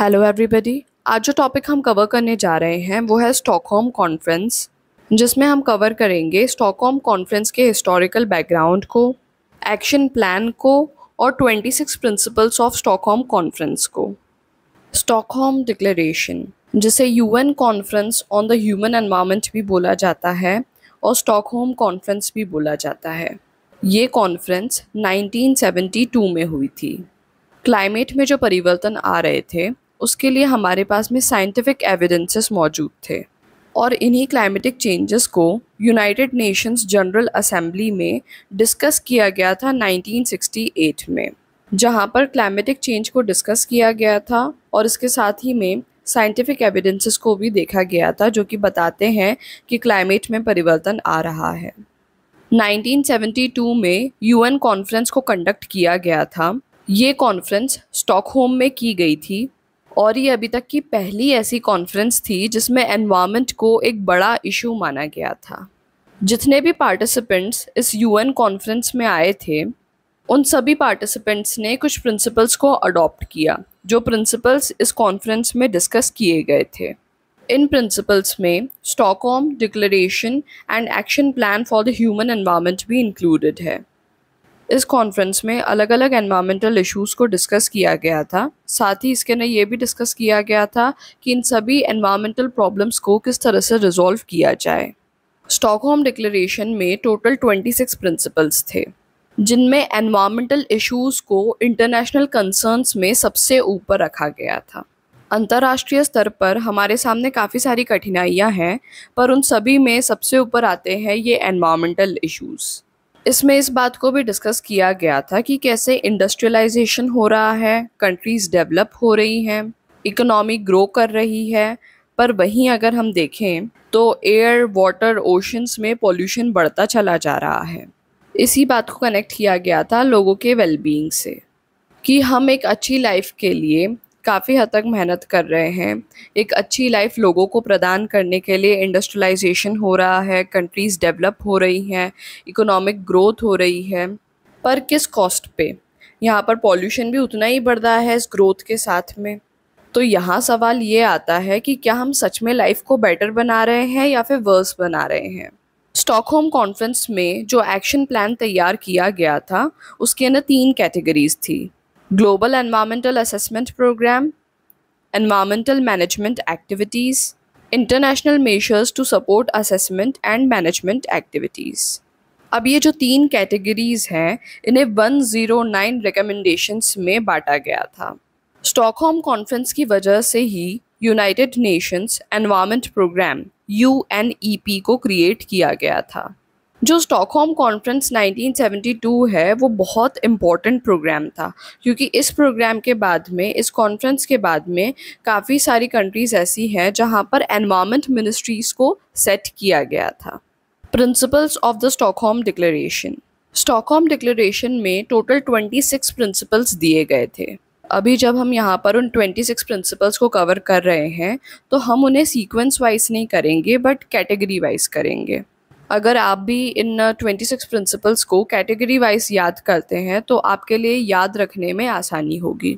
Hello everybody आज जो topic हम कवर करने जा रहे हैं वो है स्टॉकहोम कॉन्फ्रेंस जिसमें हम कवर करेंगे स्टॉकहोम कॉन्फ्रेंस के हिस्टोरिकल बैकग्राउंड को एक्शन प्लान को और 26 प्रिंसिपल्स ऑफ स्टॉकहोम कॉन्फ्रेंस को स्टॉकहोम डिक्लेरेशन जिसे UN conference on the human environment भी बोला जाता है और स्टॉकहोम कॉन्फ्रेंस भी बोला जाता है ये कॉन्फ्रेंस 1972 में हुई थी क्लाइमेट में जो परिवर्तन आ रहे थे उसके लिए हमारे पास में साइंटिफिक एविडेंसेस मौजूद थे और इन्हीं क्लाइमेटिक चेंजेस को यूनाइटेड नेशंस जनरल असेंबली में डिस्कस किया गया था 1968 में जहां पर क्लाइमेटिक चेंज को डिस्कस किया गया था और इसके साथ ही में साइंटिफिक एविडेंसेस को भी देखा गया था जो कि बताते हैं कि क्लाइमेट में परिवर्तन आ रहा है 1972 में यूएन कॉन्फ्रेंस को कंडक्ट किया गया था ये कॉन्फ्रेंस स्टॉकहोम में की गई थी और ये अभी तक की पहली ऐसी कॉन्फ्रेंस थी जिसमें एनवामेंट को एक बड़ा इशू माना गया था जितने भी पार्टिसिपेंट्स इस यूएन कॉन्फ्रेंस में आए थे उन सभी पार्टिसिपेंट्स ने कुछ प्रिंसिपल्स को अडॉप्ट किया जो प्रिंसिपल्स इस कॉन्फ्रेंस में डिस्कस किए गए थे इन प्रिंसिपल्स में Stockholm declaration and action plan for the human environment भी इंक्लूडेड है इस कॉन्फ्रेंस में अलग अलग एनवायरमेंटल इश्यूज को डिस्कस किया गया था साथ ही इसके अंदर ये भी डिस्कस किया गया था कि इन सभी एनवायरमेंटल प्रॉब्लम्स को किस तरह से रिजॉल्व किया जाए स्टॉकहोम डिक्लेरेशन में टोटल 26 प्रिंसिपल्स थे जिनमें एनवायरमेंटल इश्यूज को इंटरनेशनल कंसर्न्स में सबसे ऊपर रखा गया था अंतर्राष्ट्रीय स्तर पर हमारे सामने काफ़ी सारी कठिनाइयाँ हैं पर उन सभी में सबसे ऊपर आते हैं ये एनवायरमेंटल इश्यूज़ इसमें इस बात को भी डिस्कस किया गया था कि कैसे इंडस्ट्रियलाइजेशन हो रहा है कंट्रीज़ डेवलप हो रही हैं इकोनॉमी ग्रो कर रही है पर वहीं अगर हम देखें तो एयर वाटर ओशंस में पॉल्यूशन बढ़ता चला जा रहा है इसी बात को कनेक्ट किया गया था लोगों के वेलबींग से कि हम एक अच्छी लाइफ के लिए काफ़ी हद तक मेहनत कर रहे हैं एक अच्छी लाइफ लोगों को प्रदान करने के लिए इंडस्ट्रियलाइजेशन हो रहा है कंट्रीज़ डेवलप हो रही हैं इकोनॉमिक ग्रोथ हो रही है पर किस कॉस्ट पे यहाँ पर पॉल्यूशन भी उतना ही बढ़ रहा है इस ग्रोथ के साथ में तो यहाँ सवाल ये आता है कि क्या हम सच में लाइफ को बेटर बना रहे हैं या फिर वर्स बना रहे हैं स्टॉकहोम कॉन्फ्रेंस में जो एक्शन प्लान तैयार किया गया था उसके अंदर तीन कैटेगरीज थी Global Environmental Assessment Program, Environmental Management Activities, International Measures to Support Assessment and Management Activities. अब ये जो तीन कैटेगरीज हैं इन्हें 109 जीरो रिकमेंडेशंस में बांटा गया था स्टॉकहोम कॉन्फ्रेंस की वजह से ही यूनाइटेड नेशंस एनवायरमेंट प्रोग्राम यू को क्रिएट किया गया था जो स्टॉकहोम कॉन्फ्रेंस 1972 है वो बहुत इम्पॉर्टेंट प्रोग्राम था क्योंकि इस प्रोग्राम के बाद में इस कॉन्फ्रेंस के बाद में काफ़ी सारी कंट्रीज़ ऐसी हैं जहाँ पर एनवायरमेंट मिनिस्ट्रीज़ को सेट किया गया था principles of the Stockholm declaration Stockholm declaration में टोटल 26 प्रिंसिपल्स दिए गए थे अभी जब हम यहाँ पर उन 26 प्रिंसिपल्स को कवर कर रहे हैं तो हम उन्हें सीक्वेंस वाइज नहीं करेंगे बट कैटेगरी वाइज करेंगे अगर आप भी इन ट्वेंटी सिक्स प्रिंसिपल्स को कैटेगरी वाइज याद करते हैं तो आपके लिए याद रखने में आसानी होगी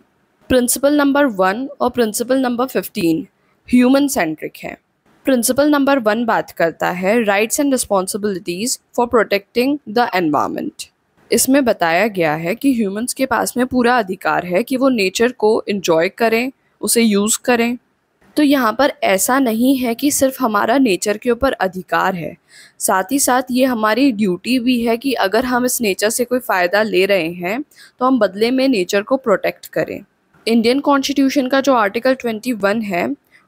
प्रिंसिपल नंबर वन और principle number fifteen human centric है प्रिंसिपल नंबर वन बात करता है rights and responsibilities for protecting the environment इसमें बताया गया है कि ह्यूमंस के पास में पूरा अधिकार है कि वो नेचर को इन्जॉय करें उसे यूज़ करें तो यहाँ पर ऐसा नहीं है कि सिर्फ हमारा नेचर के ऊपर अधिकार है साथ ही साथ ये हमारी ड्यूटी भी है कि अगर हम इस नेचर से कोई फ़ायदा ले रहे हैं तो हम बदले में नेचर को प्रोटेक्ट करें इंडियन कॉन्स्टिट्यूशन का जो आर्टिकल 21 है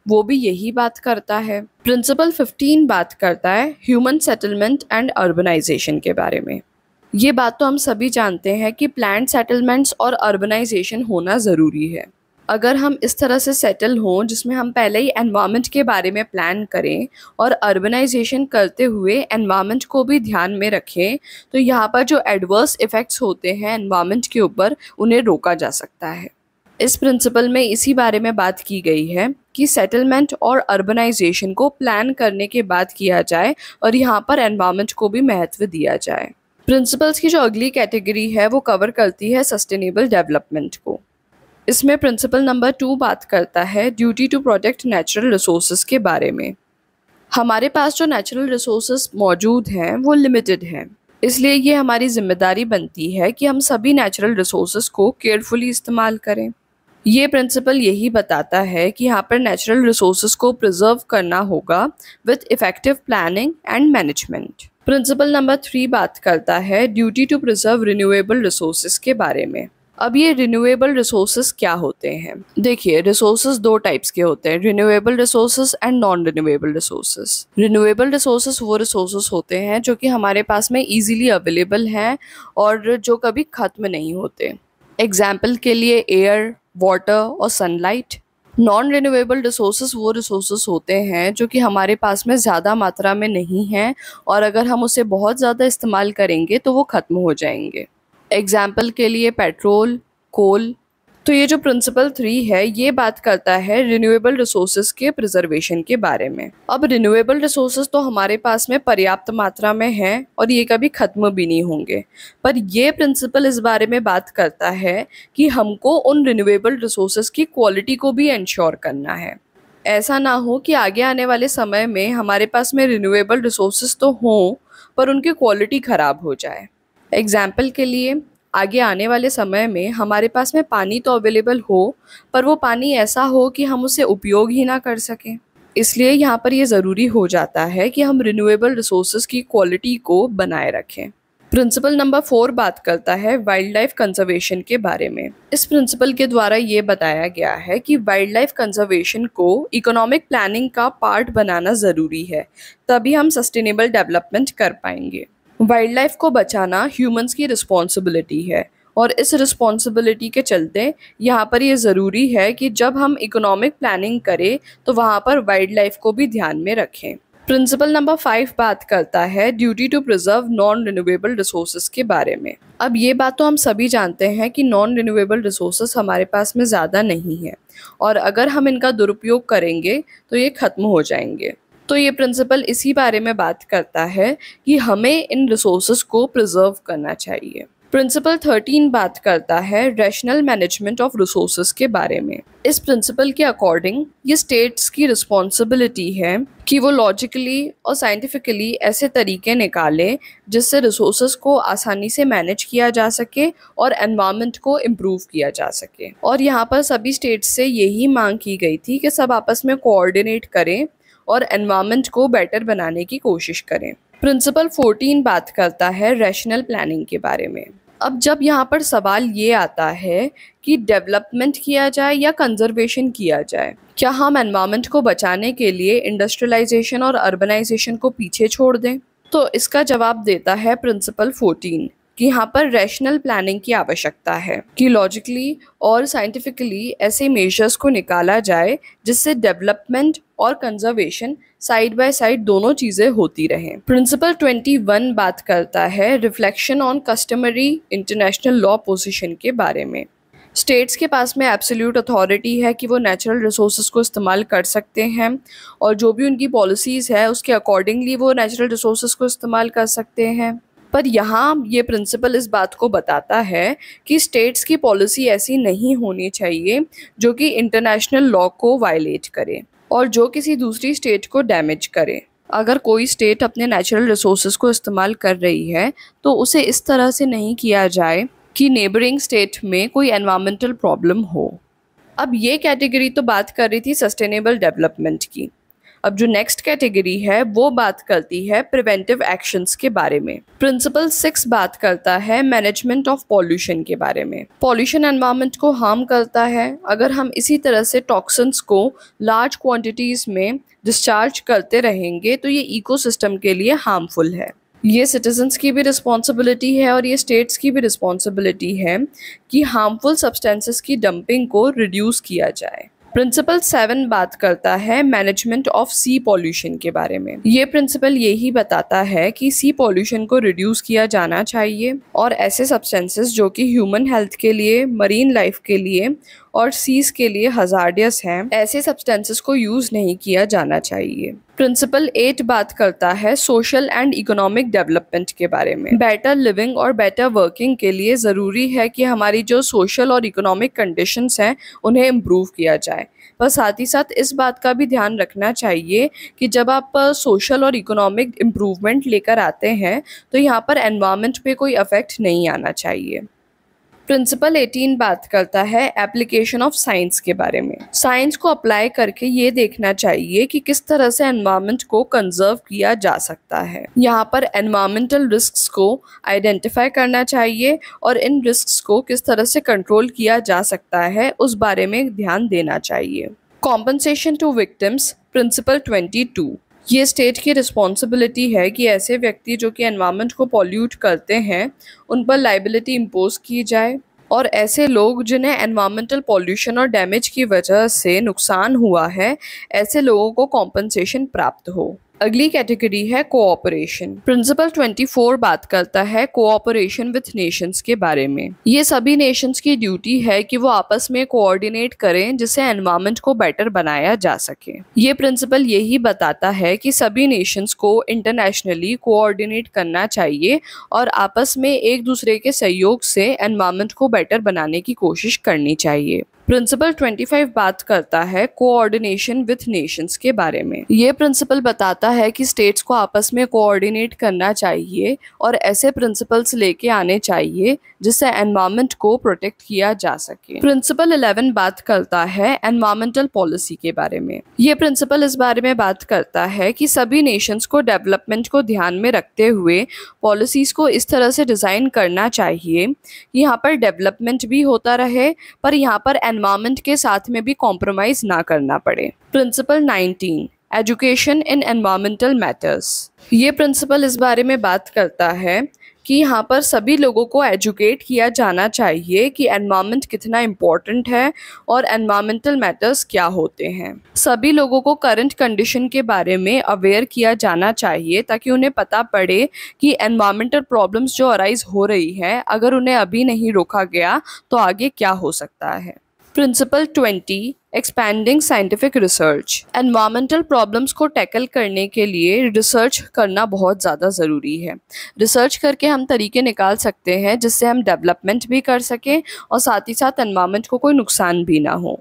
वो भी यही बात करता है प्रिंसिपल 15 बात करता है ह्यूमन सेटलमेंट एंड अर्बनाइजेशन के बारे में ये बात तो हम सभी जानते हैं कि प्लान सेटलमेंट्स और अर्बनाइजेशन होना ज़रूरी है अगर हम इस तरह से सेटल हों जिसमें हम पहले ही एनवामेंट के बारे में प्लान करें और अर्बनाइजेशन करते हुए एनवामेंट को भी ध्यान में रखें तो यहाँ पर जो एडवर्स इफ़ेक्ट्स होते हैं एनवामेंट के ऊपर उन्हें रोका जा सकता है इस प्रिंसिपल में इसी बारे में बात की गई है कि सेटलमेंट और अर्बनाइजेशन को प्लान करने के बाद किया जाए और यहाँ पर एनवामेंट को भी महत्व दिया जाए प्रिंसिपल्स की जो अगली कैटेगरी है वो कवर करती है सस्टेनेबल डेवलपमेंट को इसमें प्रिंसिपल नंबर टू बात करता है duty to protect natural resource के बारे में हमारे पास जो नेचुरल रिसोर्स मौजूद हैं वो लिमिटेड हैं इसलिए ये हमारी जिम्मेदारी बनती है कि हम सभी नेचुरल रिसोर्स को केयरफुली इस्तेमाल करें ये प्रिंसिपल यही बताता है कि यहाँ पर नेचुरल रिसोर्स को प्रिजर्व करना होगा with effective planning and management principle number three बात करता है duty to preserve renewable resource के बारे में अब ये रिन्यूएबल रिसोर्स क्या होते हैं देखिए रिसोर्स दो टाइप्स के होते हैं renewable resource and non renewable resource renewable resource वो रिसोर्स होते हैं जो कि हमारे पास में ईजिली अवेलेबल हैं और जो कभी ख़त्म नहीं होते एग्जाम्पल के लिए एयर वाटर और सनलाइट नॉन रिन्यूएबल रिसोर्स वो रिसोर्स होते हैं जो कि हमारे पास में ज़्यादा मात्रा में नहीं हैं और अगर हम उसे बहुत ज़्यादा इस्तेमाल करेंगे तो वो ख़त्म हो जाएंगे एग्ज़ाम्पल के लिए पेट्रोल कोल तो ये जो प्रिंसिपल थ्री है ये बात करता है रिन्यूएबल रिसोर्स के प्रिजर्वेशन के बारे में अब रिन्यूएबल रिसोर्स तो हमारे पास में पर्याप्त मात्रा में हैं और ये कभी ख़त्म भी नहीं होंगे पर ये प्रिंसिपल इस बारे में बात करता है कि हमको उन रिन्यूएबल रिसोर्स की क्वालिटी को भी इंश्योर करना है ऐसा ना हो कि आगे आने वाले समय में हमारे पास में रिन्यूएबल रिसोर्स तो हों पर उनकी क्वालिटी ख़राब हो जाए एग्ज़ाम्पल के लिए आगे आने वाले समय में हमारे पास में पानी तो अवेलेबल हो पर वो पानी ऐसा हो कि हम उसे उपयोग ही ना कर सकें इसलिए यहाँ पर ये ज़रूरी हो जाता है कि हम रिन्यूएबल रिसोर्स की क्वालिटी को बनाए रखें प्रिंसिपल नंबर फोर बात करता है वाइल्ड लाइफ कंजर्वेशन के बारे में इस प्रिंसिपल के द्वारा ये बताया गया है कि वाइल्ड लाइफ कंजर्वेशन को इकोनॉमिक प्लानिंग का पार्ट बनाना ज़रूरी है तभी हम सस्टेनेबल डेवलपमेंट कर पाएंगे वाइल्ड लाइफ को बचाना ह्यूमंस की रिस्पॉन्सिबिलिटी है और इस रिस्पॉन्सिबिलिटी के चलते यहाँ पर यह ज़रूरी है कि जब हम इकोनॉमिक प्लानिंग करें तो वहाँ पर वाइल्ड लाइफ को भी ध्यान में रखें प्रिंसिपल नंबर फाइव बात करता है duty to preserve non renewable resources के बारे में अब ये बात तो हम सभी जानते हैं कि नॉन रिन्यूएबल रिसोर्सेज हमारे पास में ज़्यादा नहीं है और अगर हम इनका दुरुपयोग करेंगे तो ये ख़त्म हो जाएंगे तो ये प्रिंसिपल इसी बारे में बात करता है कि हमें इन रिसोर्स को प्रिजर्व करना चाहिए प्रिंसिपल थर्टीन बात करता है रैशनल मैनेजमेंट ऑफ रिसोर्स के बारे में इस प्रिंसिपल के अकॉर्डिंग ये स्टेट्स की रिस्पॉन्सिबिलिटी है कि वो लॉजिकली और साइंटिफिकली ऐसे तरीके निकालें जिससे रिसोर्स को आसानी से मैनेज किया जा सके और एनवामेंट को इम्प्रूव किया जा सके और यहाँ पर सभी स्टेट्स से यही मांग की गई थी कि सब आपस में कोऑर्डिनेट करें और एनवामेंट को बेटर बनाने की कोशिश करें प्रिंसिपल 14 बात करता है रैशनल प्लानिंग के बारे में अब जब यहाँ पर सवाल ये आता है कि डेवलपमेंट किया जाए या कंजर्वेशन किया जाए क्या हम एनवामेंट को बचाने के लिए इंडस्ट्रियलाइजेशन और अर्बनाइजेशन को पीछे छोड़ दें तो इसका जवाब देता है प्रिंसिपल 14 कि यहाँ पर रैशनल प्लानिंग की आवश्यकता है कि लॉजिकली और साइंटिफिकली ऐसे मेजर्स को निकाला जाए जिससे डेवलपमेंट और कंजर्वेशन साइड बाय साइड दोनों चीज़ें होती रहें प्रिंसिपल 21 बात करता है reflection on customary international law position के बारे में स्टेट्स के पास में एब्सोल्यूट अथॉरिटी है कि वो नेचुरल रिसोर्स को इस्तेमाल कर सकते हैं और जो भी उनकी पॉलिसीज़ है उसके अकॉर्डिंगली वो नेचुरल रिसोर्स को इस्तेमाल कर सकते हैं पर यहाँ ये प्रिंसिपल इस बात को बताता है कि स्टेट्स की पॉलिसी ऐसी नहीं होनी चाहिए जो कि इंटरनेशनल लॉ को वायलेट करे और जो किसी दूसरी स्टेट को डैमेज करे अगर कोई स्टेट अपने नेचुरल रिसोर्स को इस्तेमाल कर रही है तो उसे इस तरह से नहीं किया जाए कि नेबरिंग स्टेट में कोई एनवामेंटल प्रॉब्लम हो अब ये कैटेगरी तो बात कर रही थी सस्टेनेबल डेवलपमेंट की अब जो नेक्स्ट कैटेगरी है वो बात करती है प्रिवेंटिव एक्शंस के बारे में प्रिंसिपल सिक्स बात करता है मैनेजमेंट ऑफ पॉल्यूशन के बारे में पॉल्यूशन एनवायरनमेंट को हार्म करता है अगर हम इसी तरह से टॉक्सन्स को लार्ज क्वांटिटीज़ में डिस्चार्ज करते रहेंगे तो ये इकोसिस्टम के लिए हार्मफुल है ये सिटीजन्स की भी रिस्पॉन्सिबिलिटी है और ये स्टेट्स की भी रिस्पॉन्सिबिलिटी है कि हार्मफुल सब्सटेंसेस की डंपिंग को रिड्यूस किया जाए प्रिंसिपल सेवन बात करता है मैनेजमेंट ऑफ सी पॉल्यूशन के बारे में ये प्रिंसिपल यही बताता है कि सी पॉल्यूशन को रिड्यूस किया जाना चाहिए और ऐसे सब्सटेंसेस जो कि ह्यूमन हेल्थ के लिए मरीन लाइफ के लिए और सीज के लिए हजार्डियस हैं ऐसे सब्सटेंसेस को यूज़ नहीं किया जाना चाहिए प्रिंसिपल एट बात करता है सोशल एंड इकोनॉमिक डेवलपमेंट के बारे में बेटर लिविंग और बेटर वर्किंग के लिए ज़रूरी है कि हमारी जो सोशल और इकोनॉमिक कंडीशंस हैं उन्हें इम्प्रूव किया जाए पर साथ ही साथ इस बात का भी ध्यान रखना चाहिए कि जब आप सोशल और इकोनॉमिक इम्प्रूवमेंट लेकर आते हैं तो यहाँ पर एनवायरमेंट पे कोई अफेक्ट नहीं आना चाहिए प्रिंसिपल 18 बात करता है एप्लीकेशन ऑफ साइंस के बारे में साइंस को अप्लाई करके ये देखना चाहिए कि किस तरह से एनवायरमेंट को कंजर्व किया जा सकता है यहाँ पर एनवायरमेंटल रिस्क को आइडेंटिफाई करना चाहिए और इन रिस्क को किस तरह से कंट्रोल किया जा सकता है उस बारे में ध्यान देना चाहिए compensation to victims principle twenty two ये स्टेट की रिस्पॉन्सिबिलिटी है कि ऐसे व्यक्ति जो कि एनवायरनमेंट को पॉल्यूट करते हैं उन पर लाइबिलिटी इम्पोज की जाए और ऐसे लोग जिन्हें एनवायरमेंटल पॉल्यूशन और डैमेज की वजह से नुकसान हुआ है ऐसे लोगों को कॉम्पनसेशन प्राप्त हो अगली कैटेगरी है कोऑपरेशन प्रिंसिपल 24 बात करता है कोऑपरेशन विद नेशंस के बारे में ये सभी नेशंस की ड्यूटी है कि वो आपस में कोऑर्डिनेट करें जिससे एनवायरमेंट को बेटर बनाया जा सके ये प्रिंसिपल यही बताता है कि सभी नेशंस को इंटरनेशनली कोऑर्डिनेट करना चाहिए और आपस में एक दूसरे के सहयोग से एनवायरमेंट को बेटर बनाने की कोशिश करनी चाहिए प्रिंसिपल 25 बात करता है कोऑर्डिनेशन विथ नेशंस के बारे में ये प्रिंसिपल बताता है कि स्टेट्स को आपस में कोऑर्डिनेट करना चाहिए और ऐसे प्रिंसिपल्स लेके आने चाहिए जिससे एनवायरमेंट को प्रोटेक्ट किया जा सके प्रिंसिपल 11 बात करता है एनवायरमेंटल पॉलिसी के बारे में ये प्रिंसिपल इस बारे में बात करता है कि सभी नेशंस को डेवलपमेंट को ध्यान में रखते हुए पॉलिसीज़ को इस तरह से डिज़ाइन करना चाहिए यहाँ पर डेवलपमेंट भी होता रहे पर यहाँ पर एनवायरमेंट के साथ में भी कॉम्प्रोमाइज़ ना करना पड़े principle 19 education in environmental matters ये प्रिंसिपल इस बारे में बात करता है कि यहाँ पर सभी लोगों को एजुकेट किया जाना चाहिए कि एनवायरमेंट कितना इम्पोर्टेंट है और एनवायरमेंटल मैटर्स क्या होते हैं सभी लोगों को करंट कंडीशन के बारे में अवेयर किया जाना चाहिए ताकि उन्हें पता पड़े कि एनवायरमेंटल प्रॉब्लम्स जो अराइज़ हो रही है अगर उन्हें अभी नहीं रोका गया तो आगे क्या हो सकता है principle 20 expanding scientific research environmental problems को टैकल करने के लिए रिसर्च करना बहुत ज़्यादा ज़रूरी है रिसर्च करके हम तरीके निकाल सकते हैं जिससे हम डेवलपमेंट भी कर सकें और साथ ही साथ एनवायरमेंट को कोई नुकसान भी ना हो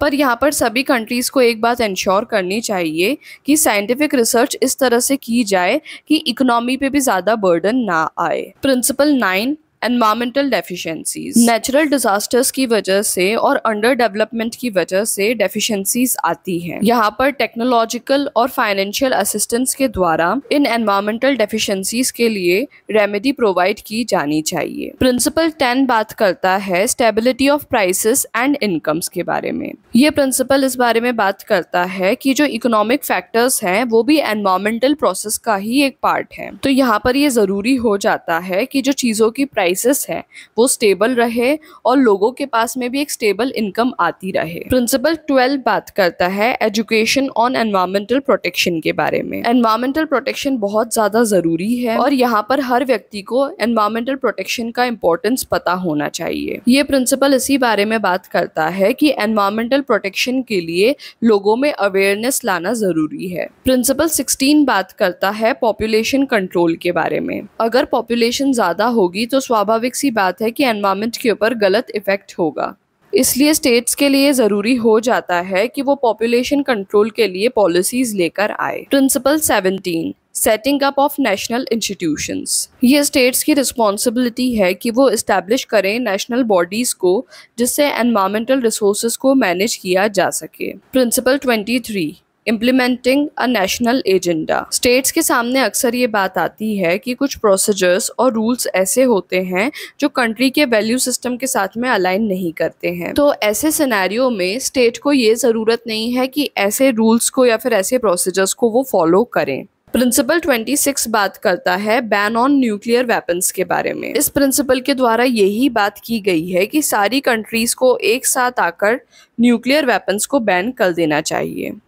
पर यहाँ पर सभी कंट्रीज़ को एक बात इंश्योर करनी चाहिए कि साइंटिफिक रिसर्च इस तरह से की जाए कि इकोनॉमी पे भी ज़्यादा बर्डन ना आए principle nine environmental deficiencies natural disasters की वजह से और अंडर डेवलपमेंट की वजह से डेफिशिएंसीज आती हैं यहाँ पर टेक्नोलॉजिकल और फाइनेंशियल असिस्टेंस के द्वारा इन एनवायरमेंटल डेफिशिएंसीज के लिए रेमेडी प्रोवाइड की जानी चाहिए प्रिंसिपल टेन बात करता है stability of prices and incomes के बारे में ये प्रिंसिपल इस बारे में बात करता है कि जो इकोनॉमिक फैक्टर्स हैं वो भी एनवामेंटल प्रोसेस का ही एक पार्ट है तो यहाँ पर ये जरूरी हो जाता है कि जो चीज़ों की प्राइस प्राइसेस है वो स्टेबल रहे और लोगों के पास में भी एक स्टेबल इनकम आती रहे प्रिंसिपल ट्वेल्व बात करता है एजुकेशन ऑन एनवायरमेंटल प्रोटेक्शन के बारे में एनवायरमेंटल प्रोटेक्शन बहुत ज़्यादा ज़रूरी है और यहाँ पर हर व्यक्ति को एनवायरमेंटल प्रोटेक्शन का इम्पोर्टेंस पता होना चाहिए ये प्रिंसिपल इसी बारे में बात करता है कि एनवायरमेंटल प्रोटेक्शन के लिए लोगों में अवेयरनेस लाना ज़रूरी है प्रिंसिपल 16 बात करता है पॉपुलेशन कंट्रोल के बारे में अगर पॉपुलेशन ज़्यादा होगी तो स्वास्थ्य स्वाभाविक सी बात है कि एनवायरमेंट के ऊपर गलत इफेक्ट होगा इसलिए स्टेट्स के लिए ज़रूरी हो जाता है कि वो पॉपुलेशन कंट्रोल के लिए पॉलिसीज लेकर आए principle seventeen setting up of national institutions ये स्टेट्स की रिस्पॉन्सिबिलिटी है कि वो इस्टेब्लिश करें नेशनल बॉडीज़ को जिससे एनवामेंटल रिसोर्स को मैनेज किया जा सके principle twenty three implementing a national agenda states के सामने अक्सर ये बात आती है कि कुछ प्रोसीजर्स और रूल्स ऐसे होते हैं जो कंट्री के वैल्यू सिस्टम के साथ में अलाइन नहीं करते हैं तो ऐसे सिनेरियो में स्टेट को ये ज़रूरत नहीं है कि ऐसे रूल्स को या फिर ऐसे प्रोसीजर्स को वो फॉलो करें प्रिंसिपल 26 बात करता है बैन ऑन न्यूक्लियर वेपन्स के बारे में इस प्रिंसिपल के द्वारा यही बात की गई है कि सारी कंट्रीज को एक साथ आकर न्यूक्लियर वेपन्स को बैन कर देना चाहिए